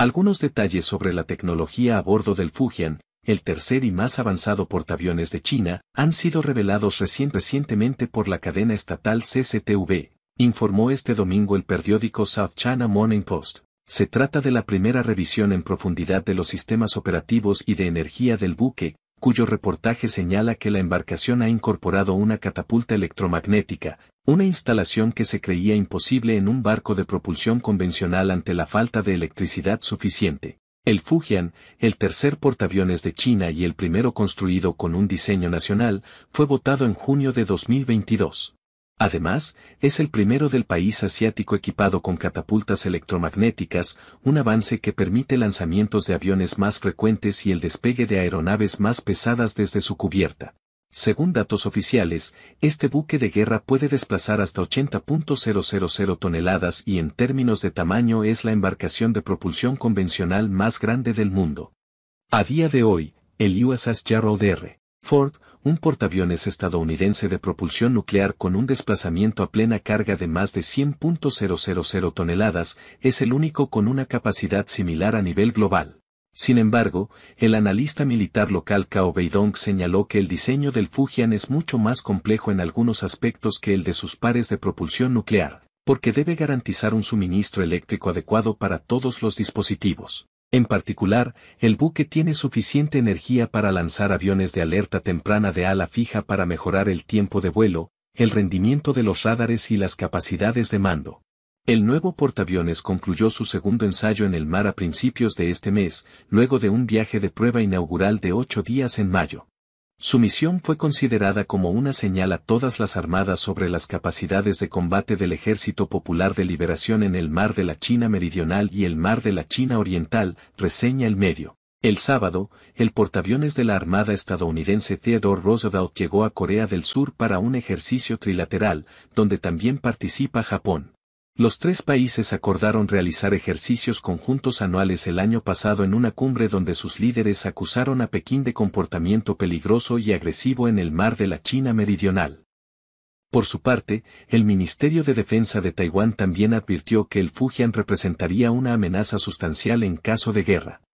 Algunos detalles sobre la tecnología a bordo del Fujian, el tercer y más avanzado portaaviones de China, han sido revelados recientemente por la cadena estatal CCTV, informó este domingo el periódico South China Morning Post. Se trata de la primera revisión en profundidad de los sistemas operativos y de energía del buque, cuyo reportaje señala que la embarcación ha incorporado una catapulta electromagnética, una instalación que se creía imposible en un barco de propulsión convencional ante la falta de electricidad suficiente. El Fujian, el tercer portaaviones de China y el primero construido con un diseño nacional, fue votado en junio de 2022. Además, es el primero del país asiático equipado con catapultas electromagnéticas, un avance que permite lanzamientos de aviones más frecuentes y el despegue de aeronaves más pesadas desde su cubierta. Según datos oficiales, este buque de guerra puede desplazar hasta 80.000 toneladas y en términos de tamaño es la embarcación de propulsión convencional más grande del mundo. A día de hoy, el USS Gerald R. Ford, un portaaviones estadounidense de propulsión nuclear con un desplazamiento a plena carga de más de 100.000 toneladas, es el único con una capacidad similar a nivel global. Sin embargo, el analista militar local Cao Beidong señaló que el diseño del Fujian es mucho más complejo en algunos aspectos que el de sus pares de propulsión nuclear, porque debe garantizar un suministro eléctrico adecuado para todos los dispositivos. En particular, el buque tiene suficiente energía para lanzar aviones de alerta temprana de ala fija para mejorar el tiempo de vuelo, el rendimiento de los radares y las capacidades de mando. El nuevo portaaviones concluyó su segundo ensayo en el mar a principios de este mes, luego de un viaje de prueba inaugural de ocho días en mayo. Su misión fue considerada como una señal a todas las armadas sobre las capacidades de combate del Ejército Popular de Liberación en el Mar de la China Meridional y el Mar de la China Oriental, reseña el medio. El sábado, el portaaviones de la Armada estadounidense Theodore Roosevelt llegó a Corea del Sur para un ejercicio trilateral, donde también participa Japón. Los tres países acordaron realizar ejercicios conjuntos anuales el año pasado en una cumbre donde sus líderes acusaron a Pekín de comportamiento peligroso y agresivo en el mar de la China Meridional. Por su parte, el Ministerio de Defensa de Taiwán también advirtió que el Fujian representaría una amenaza sustancial en caso de guerra.